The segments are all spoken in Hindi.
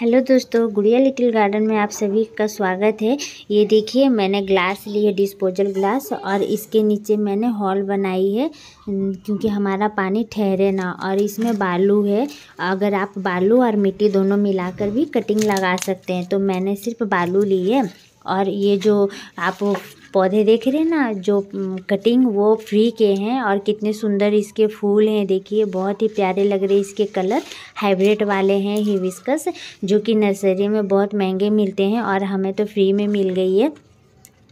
हेलो दोस्तों गुड़िया लिटिल गार्डन में आप सभी का स्वागत है ये देखिए मैंने ग्लास ली है डिस्पोजल ग्लास और इसके नीचे मैंने हॉल बनाई है क्योंकि हमारा पानी ठहरे ना और इसमें बालू है अगर आप बालू और मिट्टी दोनों मिलाकर भी कटिंग लगा सकते हैं तो मैंने सिर्फ बालू ली है और ये जो आप पौधे देख रहे हैं ना जो कटिंग वो फ्री के हैं और कितने सुंदर इसके फूल हैं देखिए बहुत ही प्यारे लग रहे हैं इसके कलर हाइब्रिड वाले हैं हिविस्कस जो कि नर्सरी में बहुत महंगे मिलते हैं और हमें तो फ्री में मिल गई है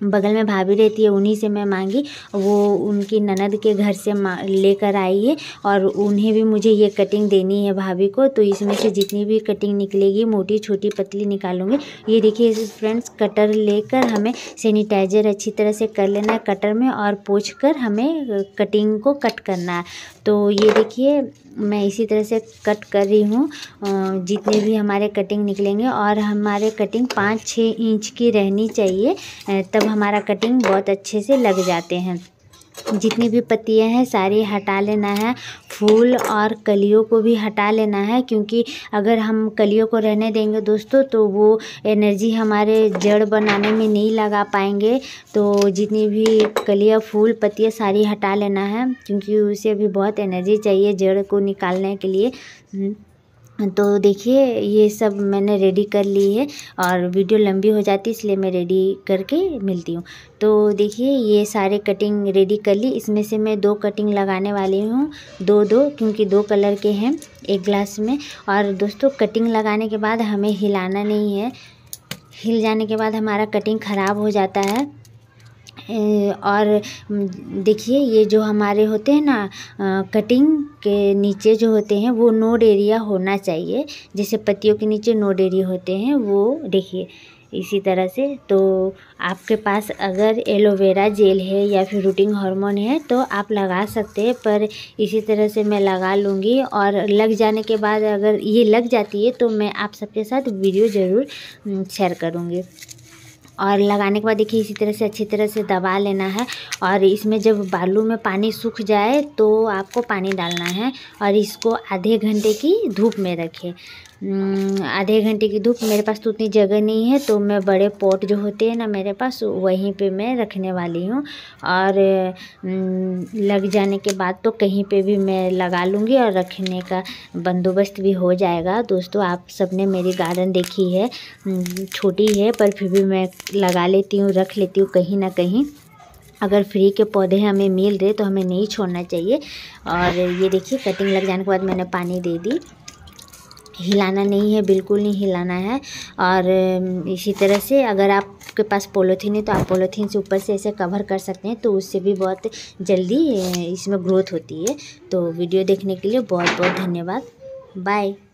बगल में भाभी रहती है उन्हीं से मैं मांगी वो उनकी ननद के घर से लेकर आई है और उन्हें भी मुझे ये कटिंग देनी है भाभी को तो इसमें से जितनी भी कटिंग निकलेगी मोटी छोटी पतली निकालूंगी ये देखिए फ्रेंड्स कटर लेकर हमें सैनिटाइजर अच्छी तरह से कर लेना है कटर में और पोछ कर हमें कटिंग को कट करना है तो ये देखिए मैं इसी तरह से कट कर रही हूँ जितने भी हमारे कटिंग निकलेंगे और हमारे कटिंग पाँच छः इंच की रहनी चाहिए तब हमारा कटिंग बहुत अच्छे से लग जाते हैं जितनी भी पत्तियां हैं सारी हटा लेना है फूल और कलियों को भी हटा लेना है क्योंकि अगर हम कलियों को रहने देंगे दोस्तों तो वो एनर्जी हमारे जड़ बनाने में नहीं लगा पाएंगे तो जितनी भी कलियां फूल पत्तियां सारी हटा लेना है क्योंकि उसे भी बहुत एनर्जी चाहिए जड़ को निकालने के लिए हम्म। तो देखिए ये सब मैंने रेडी कर ली है और वीडियो लंबी हो जाती इसलिए मैं रेडी करके मिलती हूँ तो देखिए ये सारे कटिंग रेडी कर ली इसमें से मैं दो कटिंग लगाने वाली हूँ दो दो क्योंकि दो कलर के हैं एक ग्लास में और दोस्तों कटिंग लगाने के बाद हमें हिलाना नहीं है हिल जाने के बाद हमारा कटिंग ख़राब हो जाता है और देखिए ये जो हमारे होते हैं ना कटिंग के नीचे जो होते हैं वो नोड एरिया होना चाहिए जैसे पत्तियों के नीचे नोड एरिया होते हैं वो देखिए इसी तरह से तो आपके पास अगर एलोवेरा जेल है या फिर रूटिंग हार्मोन है तो आप लगा सकते हैं पर इसी तरह से मैं लगा लूँगी और लग जाने के बाद अगर ये लग जाती है तो मैं आप सबके साथ वीडियो ज़रूर शेयर करूँगी और लगाने के बाद देखिए इसी तरह से अच्छी तरह से दबा लेना है और इसमें जब बालू में पानी सूख जाए तो आपको पानी डालना है और इसको आधे घंटे की धूप में रखें आधे घंटे की धूप मेरे पास तो उतनी जगह नहीं है तो मैं बड़े पॉट जो होते हैं ना मेरे पास वहीं पे मैं रखने वाली हूँ और लग जाने के बाद तो कहीं पे भी मैं लगा लूँगी और रखने का बंदोबस्त भी हो जाएगा दोस्तों आप सबने मेरी गार्डन देखी है छोटी है पर फिर भी मैं लगा लेती हूँ रख लेती हूँ कहीं ना कहीं अगर फ्री के पौधे हमें मिल रहे तो हमें नहीं छोड़ना चाहिए और ये देखिए कटिंग लग जाने के बाद मैंने पानी दे दी हिलाना नहीं है बिल्कुल नहीं हिलाना है और इसी तरह से अगर आपके पास पोलोथीन है तो आप पोलोथीन से ऊपर से ऐसे कवर कर सकते हैं तो उससे भी बहुत जल्दी इसमें ग्रोथ होती है तो वीडियो देखने के लिए बहुत बहुत धन्यवाद बाय